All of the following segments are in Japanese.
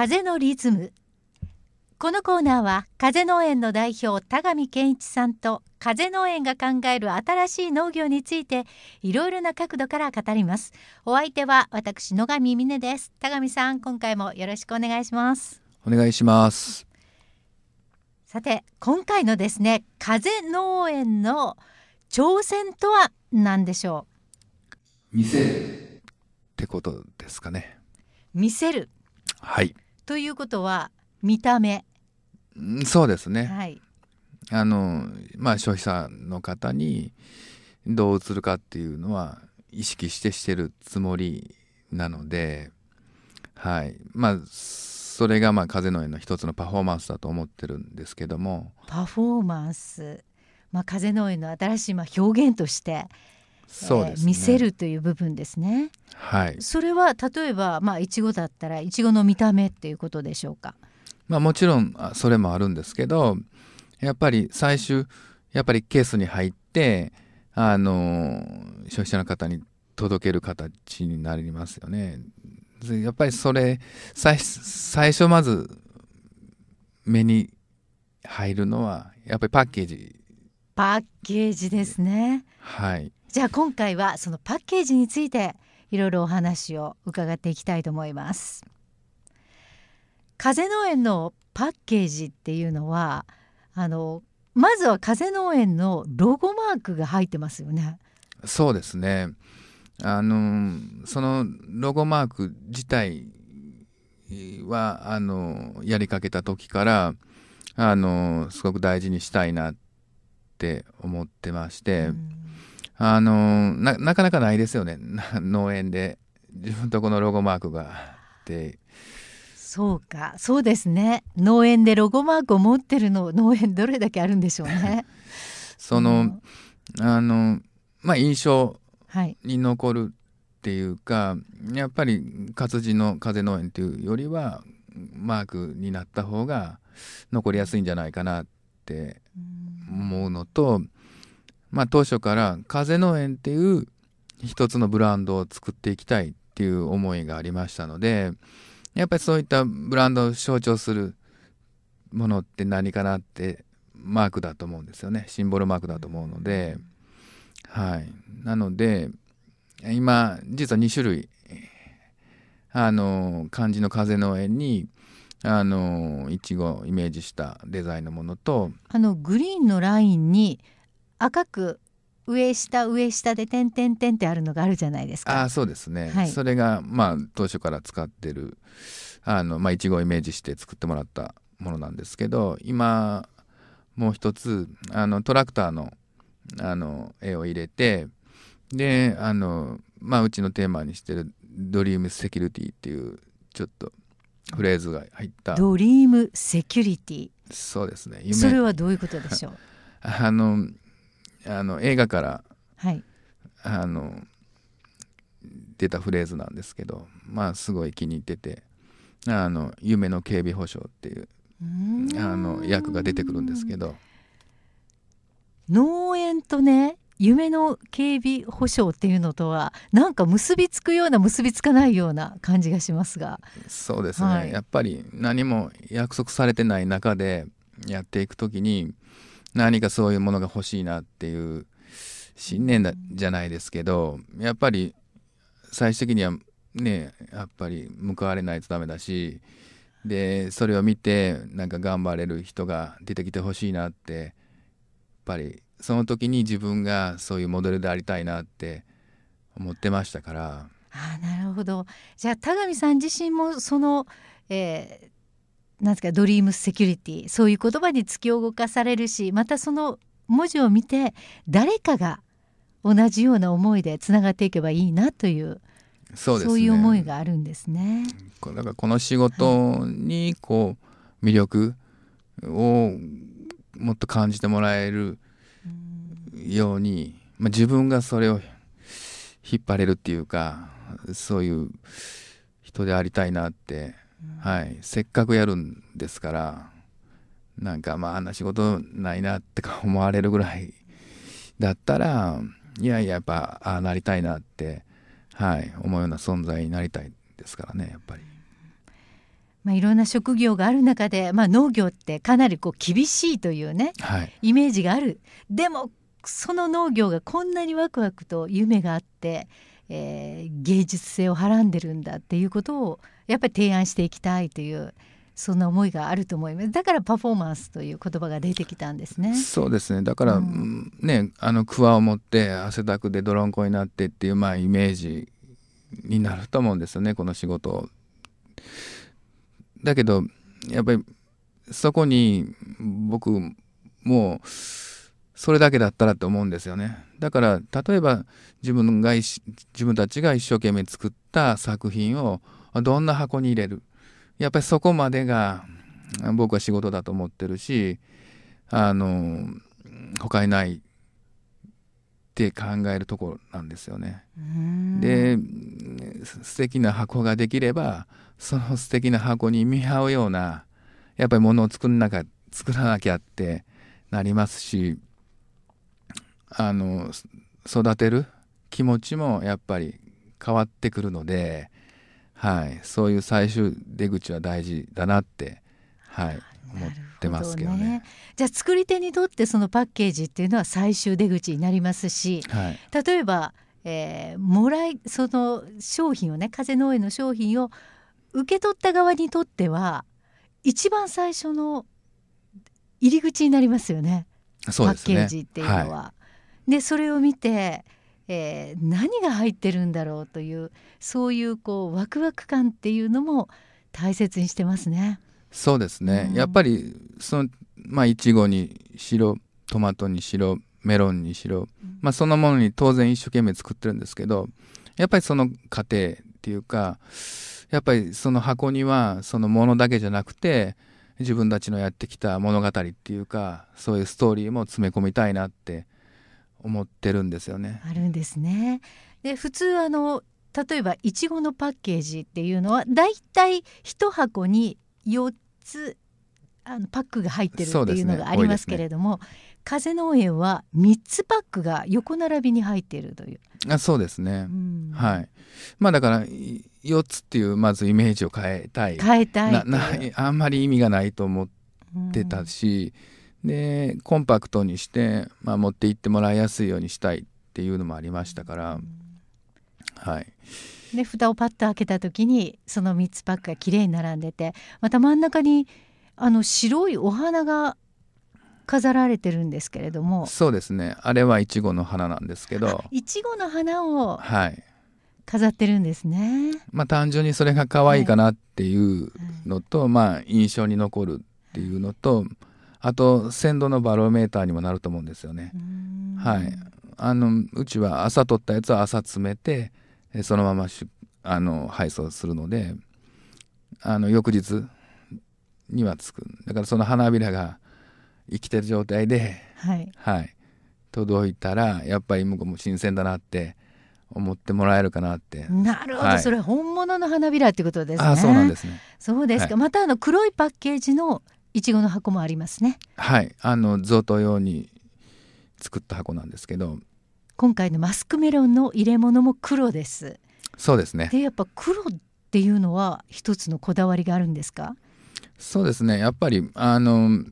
風のリズムこのコーナーは風農園の代表田上健一さんと風農園が考える新しい農業についていろいろな角度から語りますお相手は私野上峰です田上さん今回もよろしくお願いしますお願いしますさて今回のですね風農園の挑戦とは何でしょう見せるってことですかね見せるはいということは見た目そうですね、はい、あのまあ消費者の方にどう映るかっていうのは意識してしてるつもりなので、はい、まあそれがまあ風の絵の一つのパフォーマンスだと思ってるんですけどもパフォーマンス、まあ、風の上の新しいまあ表現としてそうです、ね見せるという部分ですね。はい、それは例えばまあいちごだったらいちごの見た目っていうことでしょうか。まあもちろんそれもあるんですけど、やっぱり最終やっぱりケースに入ってあの消費者の方に届ける形になりますよね。やっぱりそれ最最初まず目に入るのはやっぱりパッケージパッケージですねはいじゃあ今回はそのパッケージについていろいろお話を伺っていきたいと思います。風農園のパッケージっていうのはあのまずは風農園のロゴマークが入ってますよね。そうですねあのそのロゴマーク自体はあのやりかけた時からあのすごく大事にしたいなって思ってまして、うん、あのなかなかないですよね農園で自分とこのロゴマークがってそうかそうですね農園でロゴマークを持ってるの農園どれだけあるんでしょうね その、あのまあ印象に残るっていうか、やっぱり活字の風農園っていうよりはマークになった方が残りやすいんじゃないかなって思うのと、うんまあ、当初から風の園っていう一つのブランドを作っていきたいっていう思いがありましたのでやっぱりそういったブランドを象徴するものって何かなってマークだと思うんですよねシンボルマークだと思うので、はいなので今実は2種類あの漢字の風の園にあのいちごをイメージしたデザインのものとあのグリーンのラインに赤く上下上下で点点点ってあるのがあるじゃないですか。あそうですね、はい、それがまあ当初から使ってるあのまあ一ちをイメージして作ってもらったものなんですけど今もう一つあのトラクターのあの絵を入れてであのまあうちのテーマにしてる「ドリームセキュリティ」っていうちょっとフレーズが入ったドリームセキュリティそうですね夢それはどういうことでしょう あのあの映画から、はい、あの出たフレーズなんですけど、まあ、すごい気に入ってて「あの夢の警備保障」っていうあの役が出てくるんですけど。農園とね夢の警備保障っていうのとはなんか結びつくような結びつかないような感じがしますがそうですね、はい、やっぱり何も約束されてない中でやっていく時に何かそういうものが欲しいなっていう信念だじゃないですけどやっぱり最終的にはねやっぱり報われないとダメだしでそれを見てなんか頑張れる人が出てきてほしいなってやっぱりその時に自分がそういうモデルでありたいなって思ってましたから。あなるほどじゃあ田上さん自身もその、えーなんですかドリームセキュリティそういう言葉に突き動かされるしまたその文字を見て誰かが同じような思いでつながっていけばいいなというそうです、ね、そういう思いがあるんですね。だからこの仕事にこう魅力をもっと感じてもらえるように、まあ、自分がそれを引っ張れるっていうかそういう人でありたいなってはい、せっかくやるんですからなんかまああんな仕事ないなってか思われるぐらいだったらいやいややっぱああなりたいなって、はい、思うような存在になりたいですからねやっぱり。まあ、いろんな職業がある中で、まあ、農業ってかなりこう厳しいというね、はい、イメージがあるでもその農業がこんなにワクワクと夢があって、えー、芸術性をはらんでるんだっていうことをやっぱり提案していきたいというそんな思いがあると思いますだからパフォーマンスという言葉が出てきたんですねそうですねだから、うん、ねあの桑を持って汗だくで泥んこになってっていうまあイメージになると思うんですよねこの仕事だけどやっぱりそこに僕もうそれだけだったらと思うんですよねだから例えば自分が自分たちが一生懸命作った作品をどんな箱に入れるやっぱりそこまでが僕は仕事だと思ってるしあの他にないって考えるとこなんですよね。で素敵な箱ができればその素敵な箱に見合うようなやっぱりものを作んなゃ、作らなきゃってなりますしあの育てる気持ちもやっぱり変わってくるのではい、そういう最終出口は大事だなって、はい、思ってますけどね、ね、じゃあ作り手にとってそのパッケージっていうのは最終出口になりますし、はい、例えば、えー、もらいその商品をね風農園の商品を受け取った側にとっては一番最初の入り口になりますよね、ね、パッケージっていうのは。はい、でそれを見てえー、何が入ってるんだろうというそういうこうワクワク感っていうのも大切にしてますね。そうですね、うん、やっぱりまあいちごにしろトマトにしろメロンにしろ、まあ、そのものに当然一生懸命作ってるんですけどやっぱりその過程っていうかやっぱりその箱にはそのものだけじゃなくて自分たちのやってきた物語っていうかそういうストーリーも詰め込みたいなって思ってるんですよね。あるんですね。で普通あの例えばいちごのパッケージっていうのはだいたい1箱に四つあのパックが入ってるっていうのがありますけれども、ねね、風農園は三つパックが横並びに入っているというあそうですね、はいまあだから4つっていうまずイメージを変えたい変えたいあんまり意味がないと思ってたし、うでコンパクトにして、まあ、持って行ってもらいやすいようにしたいっていうのもありましたから、うん、はいで蓋をパッと開けた時にその3つパックがきれいに並んでてまた真ん中にあの白いお花が飾られてるんですけれどもそうですねあれはいちごの花なんですけどいちごの花をはい飾ってるんですね、まあ単純にそれが可愛いかなっていうのと、はい、まあ印象に残るっていうのと、はいあと鮮度のバロメーターにもなると思うんですよね。はい、あのうちは朝取ったやつは朝詰めてそのままあの配送するのであの翌日にはつくだからその花びらが生きてる状態で、はい、はい、届いたらやっぱり向こうも新鮮だなって思ってもらえるかなってなるほど、はい、それ本物の花びらってことですねあそうなんですねそうですか、はい、またあの黒いパッケージのいちごの箱もありますねはいあの贈答用に作った箱なんですけど今回のマスクメロンの入れ物も黒ですそうですねでやっぱ黒っていうのは一つのこだわりがあるんですかそうですねやっぱりあの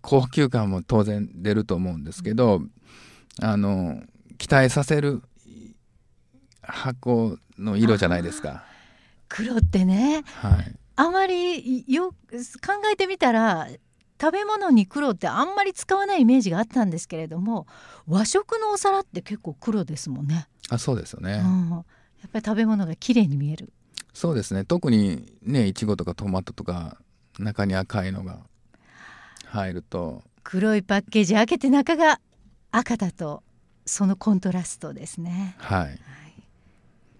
高級感も当然出ると思うんですけど、うん、あの期待させる箱の色じゃないですか。黒ってね、はい、あまりよ考えてみたら食べ物に黒ってあんまり使わないイメージがあったんですけれども和食のお皿って結構黒ですもんね。あそうですよね、うん、やっぱり食べ物が綺麗に見えるそうですね特にねいちごとかトマトとか中に赤いのが入ると黒いパッケージ開けて中が赤だとそのコントラストですねはい、はい、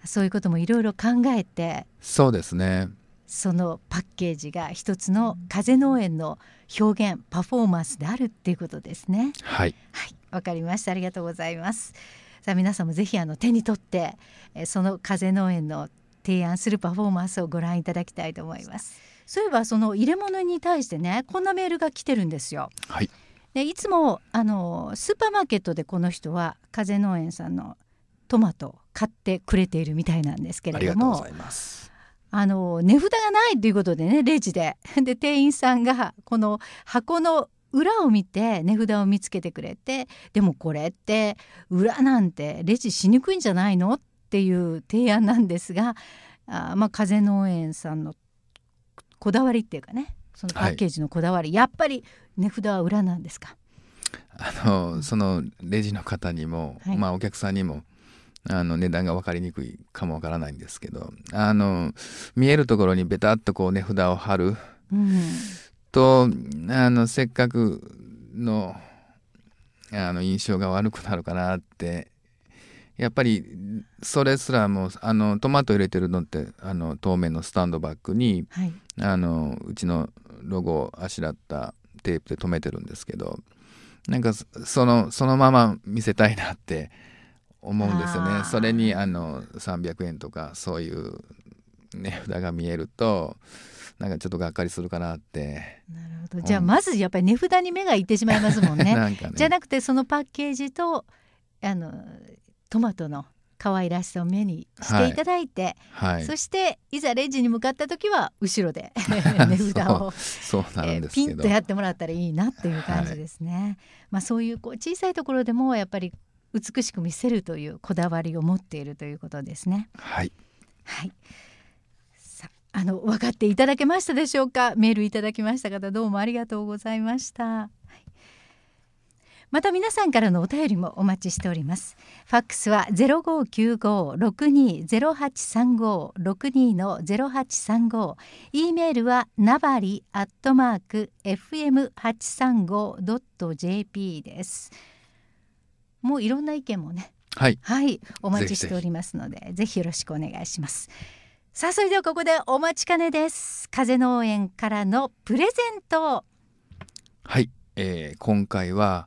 そういうこともいろいろ考えてそうですねそのパッケージが一つの風農園の表現パフォーマンスであるっていうことですねはいわ、はい、かりましたありがとうございますさあ皆さんもぜひあの手に取ってその風農園の提案するパフォーマンスをご覧いただきたいと思いますそういえばその入れ物に対してねこんなメールが来てるんですよはいでいつもあのスーパーマーケットでこの人は風農園さんのトマト買ってくれているみたいなんですけれどもありがとうございますあの値札がないということでねレジで。で店員さんがこの箱の裏を見て値札を見つけてくれてでもこれって裏なんてレジしにくいんじゃないのっていう提案なんですがあまあ風農園さんのこだわりっていうかねそのパッケージのこだわり、はい、やっぱり値札は裏なんですかあのそのレジの方にも、はい、まあ、お客さんにもあの値段が分かりにくいかも分からないんですけどあの見えるところにベタっとこう値札を貼る、うん、とあのせっかくのあの印象が悪くなるかなってやっぱりそれすらもあのトマト入れてるのってあの透明のスタンドバッグに、はい、あのうちのロゴをあしらったテープで留めてるんですけどなんかそのそのまま見せたいなって思うんですよね。それにあの300円とかそういう値札が見えるとなんかちょっとがっかりするかなって。なるほどじゃあまずやっぱり値札に目がいってしまいますもんね。んねじゃなくてそのパッケージとあのトマトの可愛らしさを目にしていただいて、はいはい、そしていざレジに向かった時は後ろで 値札をそうそうなピンとやってもらったらいいなっていう感じですね。はい、まあ、そういうこう小さいところでもやっぱり美しく見せるというこだわりを持っているということですね。はい、はいあの分かっていただけましたでしょうかメールいただきました方どうもありがとうございました、また皆さんからのお便りもお待ちしておりますファックスは0595-620835 62の0835 e メールはナバリアットマーク fm835.jp ですもういろんな意見もね、はい、はい、お待ちしておりますのでぜひよろしくお願いします。さあそれではここでお待ちかねです風の応援からのプレゼントはい、えー、今回は、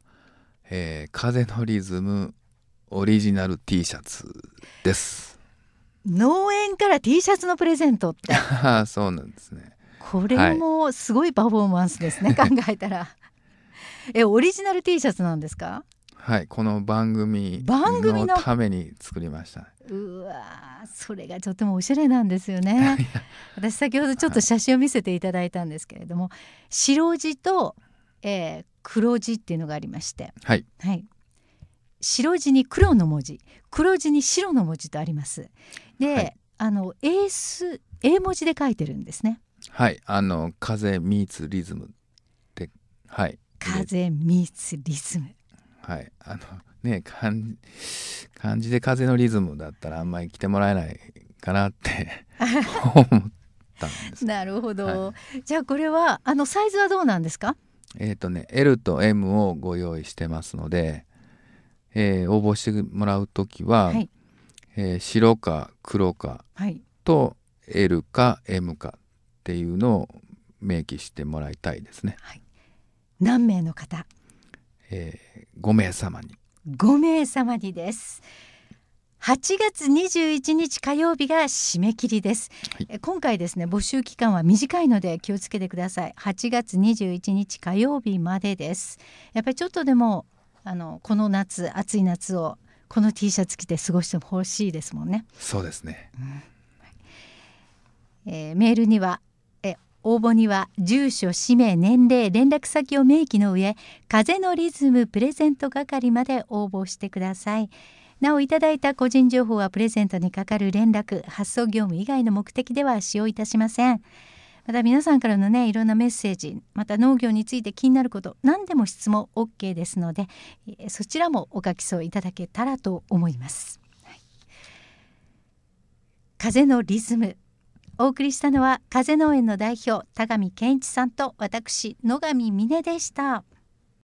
えー、風のリズムオリジナル T シャツです農園から T シャツのプレゼントって そうなんですねこれもすごいパフォーマンスですね、はい、考えたらえオリジナル T シャツなんですかはいこの番組のために作りましたうわそれがとてもおしゃれなんですよね 私先ほどちょっと写真を見せていただいたんですけれども、はい、白地と、えー、黒地っていうのがありまして、はい、はい、白地に黒の文字黒地に白の文字とありますで、はい、あの英ス A 文字で書いてるんですねはいあの風ミーツリズムではい風ミーツリズムはい、あのね漢字で風のリズムだったらあんまり来てもらえないかなって 思ったんです。なるほど、はい、じゃあこれはあのサイズはどうなんですかえっ、ー、とね L と M をご用意してますので、えー、応募してもらう時は、はい、えー、白か黒かと L か M かっていうのを明記してもらいたいですね。はい、何名の方えー、5名様に5名様にです8月21日火曜日が締め切りです、はい、今回ですね募集期間は短いので気をつけてください8月21日火曜日までですやっぱりちょっとでもあのこの夏暑い夏をこの T シャツ着て過ごしてほしいですもんねそうですね、うんえー、メールには応募には住所氏名年齢連絡先を明記の上風のリズムプレゼント係まで応募してくださいなおいただいた個人情報はプレゼントにかかる連絡発送業務以外の目的では使用いたしませんまた皆さんからのねいろんなメッセージまた農業について気になること何でも質問 OK ですのでそちらもお書き添えいただけたらと思います、はい、風のリズムお送りしたのは風農園の代表田上健一さんと私野上峰でした。